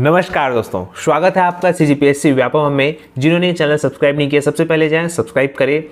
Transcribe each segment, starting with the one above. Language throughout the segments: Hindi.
नमस्कार दोस्तों स्वागत है आपका C G P S C Vyapam में जिन्होंने चैनल सब्सक्राइब नहीं किया सबसे पहले जाएं सब्सक्राइब करें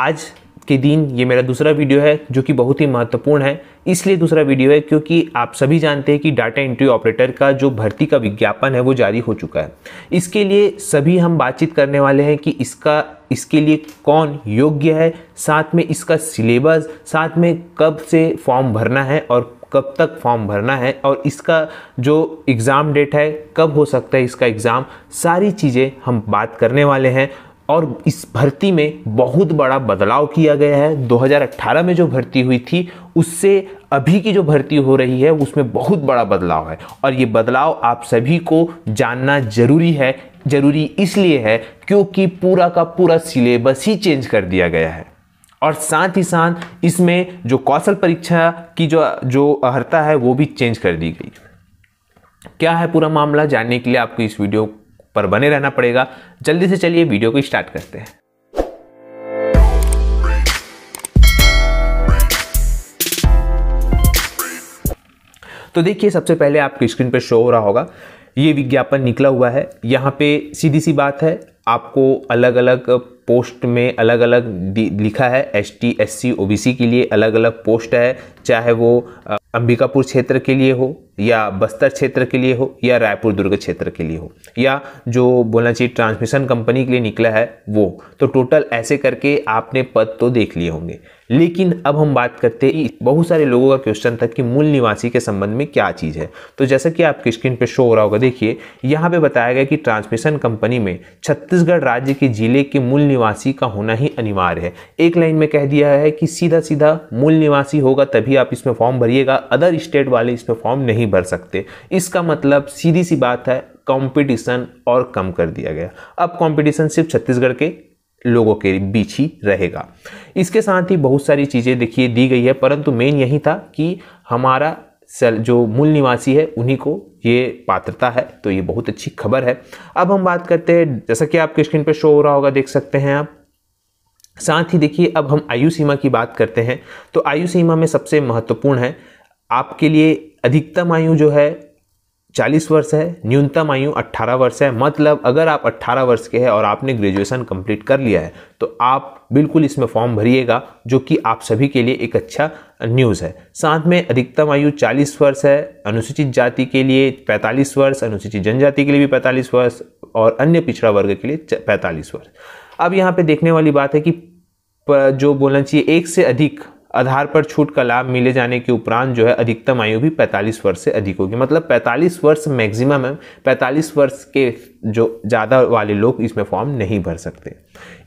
आज के दिन ये मेरा दूसरा वीडियो है जो कि बहुत ही महत्वपूर्ण है इसलिए दूसरा वीडियो है क्योंकि आप सभी जानते हैं कि डाटा एंट्री ऑपरेटर का जो भर्ती का विज्ञापन है वो जारी हो चुका है इसके लिए सभी हम बातचीत करने वाले हैं कि इसका इसके लिए कौन योग्य है साथ में इसका सिलेबस साथ में कब से फॉर्म भरना है और कब तक फॉर्म भरना है और इसका जो एग्ज़ाम डेट है कब हो सकता है इसका एग्ज़ाम सारी चीज़ें हम बात करने वाले हैं और इस भर्ती में बहुत बड़ा बदलाव किया गया है 2018 में जो भर्ती हुई थी उससे अभी की जो भर्ती हो रही है उसमें बहुत बड़ा बदलाव है और ये बदलाव आप सभी को जानना ज़रूरी है ज़रूरी इसलिए है क्योंकि पूरा का पूरा सिलेबस ही चेंज कर दिया गया है और साथ ही साथ इसमें जो कौशल परीक्षा की जो जो अर्ता है वो भी चेंज कर दी गई क्या है पूरा मामला जानने के लिए आपको इस वीडियो पर बने रहना पड़ेगा जल्दी से चलिए वीडियो को स्टार्ट करते हैं तो देखिए सबसे पहले आपकी स्क्रीन पर शो हो रहा होगा ये विज्ञापन निकला हुआ है यहाँ पे सीधी सी बात है आपको अलग अलग पोस्ट में अलग अलग लिखा है S T S C O B C के लिए अलग अलग पोस्ट है चाहे वो अंबिकापुर क्षेत्र के लिए हो या बस्तर क्षेत्र के लिए हो या रायपुर दुर्ग क्षेत्र के लिए हो या जो बोलना चाहिए ट्रांसमिशन कंपनी के लिए निकला है वो तो टोटल ऐसे करके आपने पद तो देख लिए होंगे लेकिन अब हम बात करते हैं बहुत सारे लोगों का क्वेश्चन था कि मूल निवासी के संबंध में क्या चीज़ है तो जैसा कि आपकी स्क्रीन पर शो हो रहा होगा देखिए यहाँ पे बताया गया कि ट्रांसमिशन कंपनी में छत्तीसगढ़ राज्य के जिले के मूल निवासी का होना ही अनिवार्य है एक लाइन में कह दिया है कि सीधा सीधा मूल निवासी होगा तभी आप इसमें फॉर्म भरिएगा अदर स्टेट वाले इसमें फॉर्म नहीं नहीं भर सकते इसका मतलब सीधी सी बात है कंपटीशन और कम कर दिया गया अब कंपटीशन सिर्फ छत्तीसगढ़ के लोगों के बीच ही रहेगा इसके साथ ही बहुत सारी चीज़ें देखिए दी गई है परंतु मेन यही था कि हमारा सेल जो मूल निवासी है उन्हीं को ये पात्रता है तो ये बहुत अच्छी खबर है अब हम बात करते हैं जैसा कि आपके स्क्रीन पर शो हो रहा होगा देख सकते हैं आप साथ ही देखिए अब हम आयु सीमा की बात करते हैं तो आयु सीमा में सबसे महत्वपूर्ण है आपके लिए अधिकतम आयु जो है 40 वर्ष है न्यूनतम आयु 18 वर्ष है मतलब अगर आप 18 वर्ष के हैं और आपने ग्रेजुएशन कंप्लीट कर लिया है तो आप बिल्कुल इसमें फॉर्म भरिएगा जो कि आप सभी के लिए एक अच्छा न्यूज़ है साथ में अधिकतम आयु 40 वर्ष है अनुसूचित जाति के लिए 45 वर्ष अनुसूचित जनजाति के लिए भी 45 वर्ष और अन्य पिछड़ा वर्ग के लिए 45 वर्ष अब यहाँ पर देखने वाली बात है कि जो बोलना चाहिए एक से अधिक आधार पर छूट का लाभ मिले जाने के उपरांत जो है अधिकतम आयु भी 45 वर्ष से अधिक होगी मतलब 45 वर्ष मैक्सिमम है 45 वर्ष के जो ज़्यादा वाले लोग इसमें फॉर्म नहीं भर सकते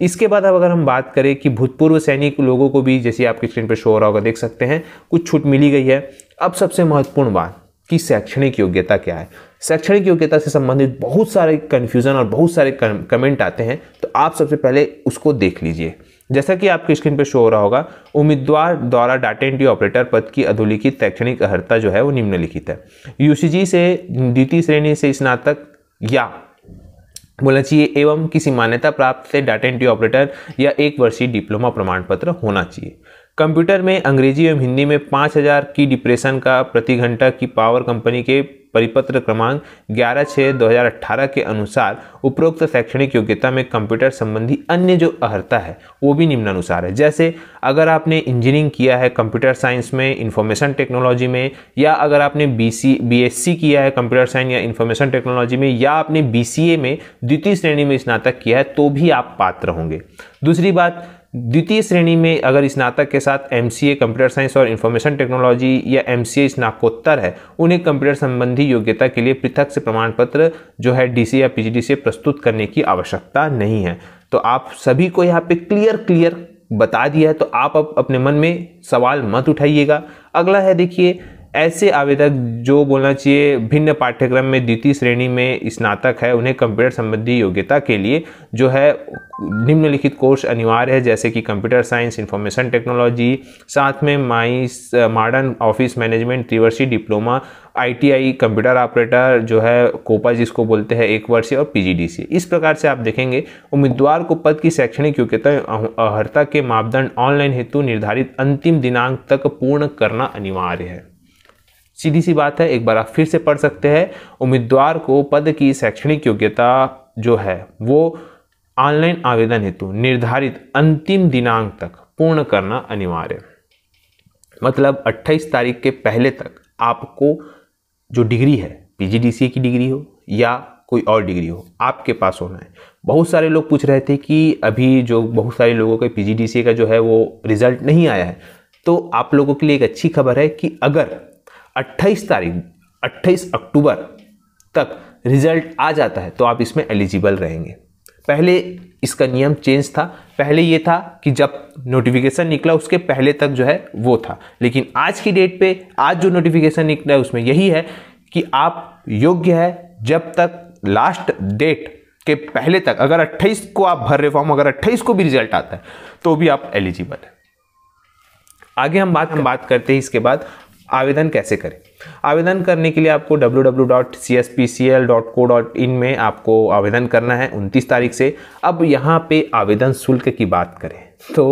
इसके बाद अब अगर हम बात करें कि भूतपूर्व सैनिक लोगों को भी जैसे आपकी स्क्रीन पर शो हो रहा होगा देख सकते हैं कुछ छूट मिली गई है अब सबसे महत्वपूर्ण बात कि शैक्षणिक योग्यता क्या है शैक्षणिक योग्यता से संबंधित बहुत सारे कन्फ्यूज़न और बहुत सारे कमेंट आते हैं तो आप सबसे पहले उसको देख लीजिए जैसा कि आपकी स्क्रीन पर शो हो रहा होगा उम्मीदवार द्वारा डाटा एंट्री ऑपरेटर पद की अधोलिखित शैक्षणिक अर्हता जो है वो निम्नलिखित है यूसीजी से द्वितीय श्रेणी से स्नातक या बोलना चाहिए एवं किसी मान्यता प्राप्त से डाटा एंट्री ऑपरेटर या एक वर्षीय डिप्लोमा प्रमाण पत्र होना चाहिए कंप्यूटर में अंग्रेजी एवं हिंदी में 5000 की डिप्रेशन का प्रति घंटा की पावर कंपनी के परिपत्र क्रमांक ग्यारह छः दो के अनुसार उपरोक्त शैक्षणिक योग्यता में कंप्यूटर संबंधी अन्य जो अर्हता है वो भी निम्नानुसार है जैसे अगर आपने इंजीनियरिंग किया है कंप्यूटर साइंस में इंफॉर्मेशन टेक्नोलॉजी में या अगर आपने B C B S C किया है कंप्यूटर साइंस या इंफॉर्मेशन टेक्नोलॉजी में या आपने बी सी ए में द्वितीय श्रेणी में स्नातक किया है तो भी आप पात्र होंगे दूसरी बात द्वितीय श्रेणी में अगर स्नातक के साथ एम कंप्यूटर साइंस और इन्फॉर्मेशन टेक्नोलॉजी या एम सी स्नातकोत्तर है उन्हें कंप्यूटर संबंधी योग्यता के लिए पृथक से प्रमाण पत्र जो है डी या पी से प्रस्तुत करने की आवश्यकता नहीं है तो आप सभी को यहाँ पे क्लियर क्लियर बता दिया है तो आप अब अपने मन में सवाल मत उठाइएगा अगला है देखिए ऐसे आवेदक जो बोलना चाहिए भिन्न पाठ्यक्रम में द्वितीय श्रेणी में स्नातक है उन्हें कंप्यूटर संबंधी योग्यता के लिए जो है निम्नलिखित कोर्स अनिवार्य है जैसे कि कंप्यूटर साइंस इंफॉर्मेशन टेक्नोलॉजी साथ में माइस मॉडर्न ऑफिस मैनेजमेंट त्रिवर्षीय डिप्लोमा आईटीआई कंप्यूटर ऑपरेटर जो है कोपा जिसको बोलते हैं एक वर्षीय और पीजीडीसी इस प्रकार से आप देखेंगे उम्मीदवार को पद की शैक्षणिक योग्यता अर्हता के मापदंड ऑनलाइन हेतु निर्धारित अंतिम दिनांक तक पूर्ण करना अनिवार्य है सीधी सी बात है एक बार आप फिर से पढ़ सकते हैं उम्मीदवार को पद की शैक्षणिक योग्यता जो है वो ऑनलाइन आवेदन हेतु निर्धारित अंतिम दिनांक तक पूर्ण करना अनिवार्य मतलब 28 तारीख के पहले तक आपको जो डिग्री है पीजीडीसीए की डिग्री हो या कोई और डिग्री हो आपके पास होना है बहुत सारे लोग पूछ रहे थे कि अभी जो बहुत सारे लोगों के पीजीडीसीए का जो है वो रिजल्ट नहीं आया है तो आप लोगों के लिए एक अच्छी खबर है कि अगर अट्ठाईस तारीख अट्ठाईस अक्टूबर तक रिजल्ट आ जाता है तो आप इसमें एलिजिबल रहेंगे पहले इसका नियम चेंज था पहले ये था कि जब नोटिफिकेशन निकला उसके पहले तक जो है वो था लेकिन आज की डेट पे आज जो नोटिफिकेशन निकला है उसमें यही है कि आप योग्य है जब तक लास्ट डेट के पहले तक अगर 28 को आप भर रहे फॉर्म अगर 28 को भी रिजल्ट आता है तो भी आप एलिजिबल है आगे हम बात हम बात करते हैं इसके बाद आवेदन कैसे करें आवेदन करने के लिए आपको www.cspcl.co.in में आपको आवेदन करना है 29 तारीख से अब यहाँ पे आवेदन शुल्क की बात करें तो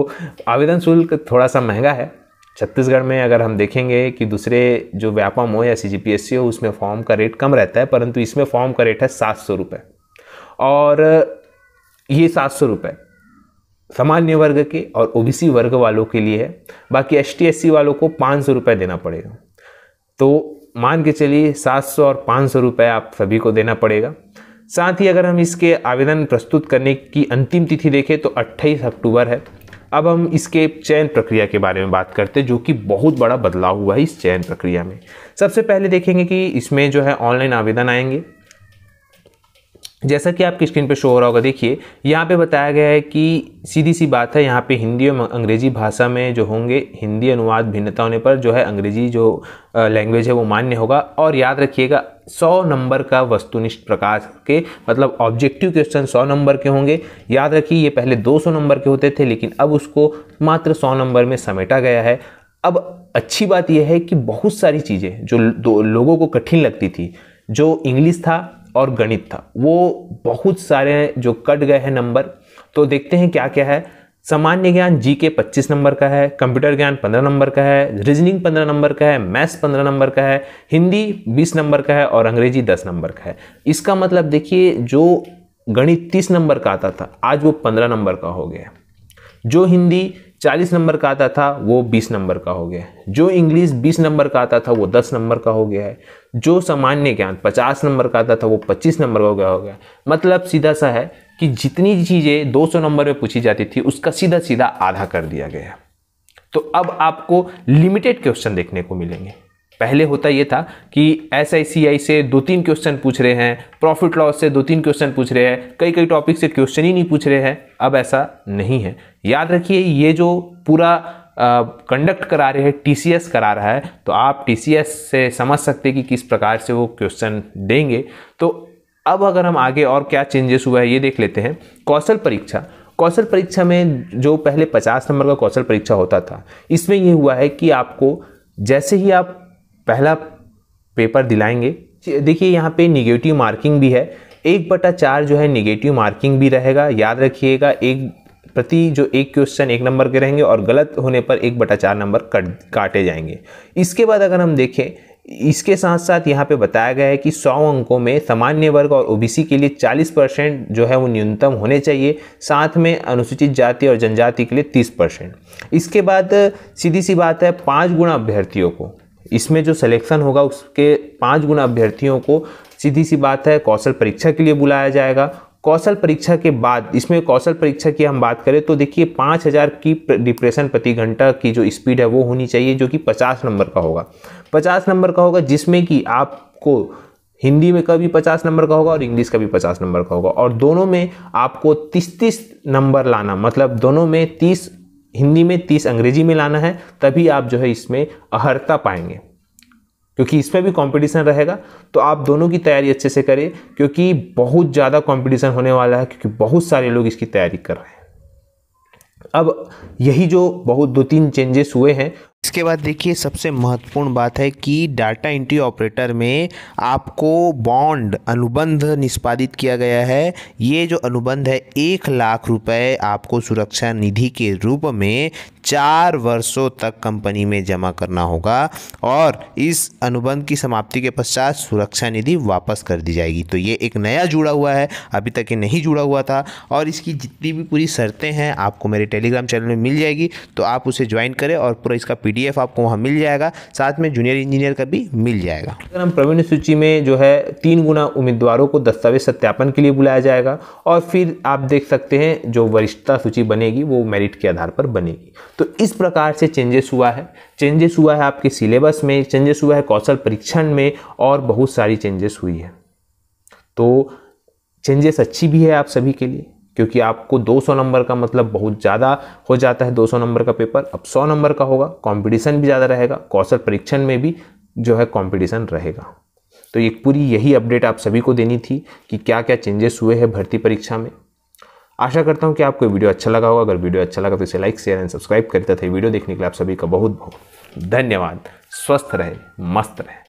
आवेदन शुल्क थोड़ा सा महंगा है छत्तीसगढ़ में अगर हम देखेंगे कि दूसरे जो व्यापम हो या सी हो उसमें फॉर्म का रेट कम रहता है परंतु इसमें फॉर्म का रेट है सात सौ रुपये और ये सात सौ रुपये सामान्य वर्ग के और ओबीसी वर्ग वालों के लिए है बाकी एस टी वालों को पाँच सौ रुपये देना पड़ेगा तो मान के चलिए सात सौ और पाँच सौ रुपये आप सभी को देना पड़ेगा साथ ही अगर हम इसके आवेदन प्रस्तुत करने की अंतिम तिथि देखें तो 28 अक्टूबर है अब हम इसके चयन प्रक्रिया के बारे में बात करते हैं जो कि बहुत बड़ा बदलाव हुआ है इस चयन प्रक्रिया में सबसे पहले देखेंगे कि इसमें जो है ऑनलाइन आवेदन आएंगे जैसा कि आपकी स्क्रीन पे शो हो रहा होगा देखिए यहाँ पे बताया गया है कि सीधी सी बात है यहाँ पे हिंदी और अंग्रेजी भाषा में जो होंगे हिंदी अनुवाद भिन्नता होने पर जो है अंग्रेजी जो लैंग्वेज है वो मान्य होगा और याद रखिएगा सौ नंबर का वस्तुनिष्ठ प्रकाश के मतलब ऑब्जेक्टिव क्वेश्चन सौ नंबर के होंगे याद रखिए ये पहले दो सौ नंबर के होते थे लेकिन अब उसको मात्र सौ नंबर में समेटा गया है अब अच्छी बात यह है कि बहुत सारी चीज़ें जो लोगों को कठिन लगती थी जो इंग्लिश था और गणित था वो बहुत सारे जो कट गए हैं नंबर तो देखते हैं क्या क्या है सामान्य ज्ञान जी के पच्चीस नंबर का है कंप्यूटर ज्ञान पंद्रह नंबर का है रीजनिंग पंद्रह नंबर का है मैथ्स पंद्रह नंबर का है हिंदी बीस नंबर का है और अंग्रेजी दस नंबर का है इसका मतलब देखिए जो गणित तीस नंबर का आता था आज वो पंद्रह नंबर का हो गया जो हिंदी 40 नंबर का आता था वो 20 नंबर का हो गया है जो इंग्लिश 20 नंबर का आता था वो 10 नंबर का हो गया है जो सामान्य ज्ञान 50 नंबर का आता था वो 25 नंबर का हो गया हो गया मतलब सीधा सा है कि जितनी चीज़ें 200 नंबर में पूछी जाती थी उसका सीधा सीधा आधा कर दिया गया तो अब आपको लिमिटेड क्वेश्चन देखने को मिलेंगे पहले होता ये था कि एस से दो तीन क्वेश्चन पूछ रहे हैं प्रॉफिट लॉस से दो तीन क्वेश्चन पूछ रहे हैं कई कई टॉपिक से क्वेश्चन ही नहीं पूछ रहे हैं अब ऐसा नहीं है याद रखिए ये जो पूरा कंडक्ट करा रहे हैं एस करा रहा है तो आप एस से समझ सकते कि किस प्रकार से वो क्वेश्चन देंगे तो अब अगर हम आगे और क्या चेंजेस हुआ है ये देख लेते हैं कौशल परीक्षा कौशल परीक्षा में जो पहले 50 नंबर का कौशल परीक्षा होता था इसमें ये हुआ है कि आपको जैसे ही आप पहला पेपर दिलाएंगे देखिए यहाँ पे निगेटिव मार्किंग भी है एक बटा चार जो है निगेटिव मार्किंग भी रहेगा याद रखिएगा एक प्रति जो एक क्वेश्चन एक नंबर के रहेंगे और गलत होने पर एक बटा चार नंबर कट काटे जाएंगे इसके बाद अगर हम देखें इसके साथ साथ यहाँ पे बताया गया है कि 100 अंकों में सामान्य वर्ग और ओबीसी के लिए 40 परसेंट जो है वो न्यूनतम होने चाहिए साथ में अनुसूचित जाति और जनजाति के लिए 30 परसेंट इसके बाद सीधी सी बात है पाँच गुणा अभ्यर्थियों को इसमें जो सिलेक्शन होगा उसके पाँच गुना अभ्यर्थियों को सीधी सी बात है कौशल परीक्षा के लिए बुलाया जाएगा कौशल परीक्षा के बाद इसमें कौशल परीक्षा की हम बात करें तो देखिए पाँच हज़ार की डिप्रेशन प्रति घंटा की जो स्पीड है वो होनी चाहिए जो कि पचास नंबर का होगा पचास नंबर का होगा जिसमें कि आपको हिंदी में का भी पचास नंबर का होगा और इंग्लिश का भी पचास नंबर का होगा और दोनों में आपको तीस तीस नंबर लाना मतलब दोनों में तीस हिंदी में तीस अंग्रेजी में लाना है तभी आप जो है इसमें अहर्ता पाएंगे क्योंकि इसमें भी कंपटीशन रहेगा तो आप दोनों की तैयारी अच्छे से करें क्योंकि बहुत ज़्यादा कंपटीशन होने वाला है क्योंकि बहुत सारे लोग इसकी तैयारी कर रहे हैं अब यही जो बहुत दो तीन चेंजेस हुए हैं इसके बाद देखिए सबसे महत्वपूर्ण बात है कि डाटा एंट्री ऑपरेटर में आपको बॉन्ड अनुबंध निष्पादित किया गया है ये जो अनुबंध है एक लाख रुपए आपको सुरक्षा निधि के रूप में चार वर्षों तक कंपनी में जमा करना होगा और इस अनुबंध की समाप्ति के पश्चात सुरक्षा निधि वापस कर दी जाएगी तो ये एक नया जुड़ा हुआ है अभी तक ये नहीं जुड़ा हुआ था और इसकी जितनी भी पूरी शर्तें हैं आपको मेरे टेलीग्राम चैनल में मिल जाएगी तो आप उसे ज्वाइन करें और पूरा इसका पी पीडीएफ आपको वहाँ मिल जाएगा साथ में जूनियर इंजीनियर का भी मिल जाएगा अगर हम प्रवीण सूची में जो है तीन गुना उम्मीदवारों को दस्तावेज सत्यापन के लिए बुलाया जाएगा और फिर आप देख सकते हैं जो वरिष्ठता सूची बनेगी वो मेरिट के आधार पर बनेगी तो इस प्रकार से चेंजेस हुआ है चेंजेस हुआ है आपके सिलेबस में चेंजेस हुआ है कौशल परीक्षण में और बहुत सारी चेंजेस हुई है तो चेंजेस अच्छी भी है आप सभी के लिए क्योंकि आपको 200 नंबर का मतलब बहुत ज़्यादा हो जाता है 200 नंबर का पेपर अब 100 नंबर का होगा कंपटीशन भी ज़्यादा रहेगा कौशल परीक्षण में भी जो है कंपटीशन रहेगा तो एक पूरी यही अपडेट आप सभी को देनी थी कि क्या क्या चेंजेस हुए हैं भर्ती परीक्षा में आशा करता हूँ कि आपको वीडियो अच्छा लगा होगा अगर वीडियो अच्छा लगा तो इसे लाइक शेयर एंड सब्सक्राइब करते थे वीडियो देखने के लिए आप सभी का बहुत बहुत धन्यवाद स्वस्थ रहे मस्त रहे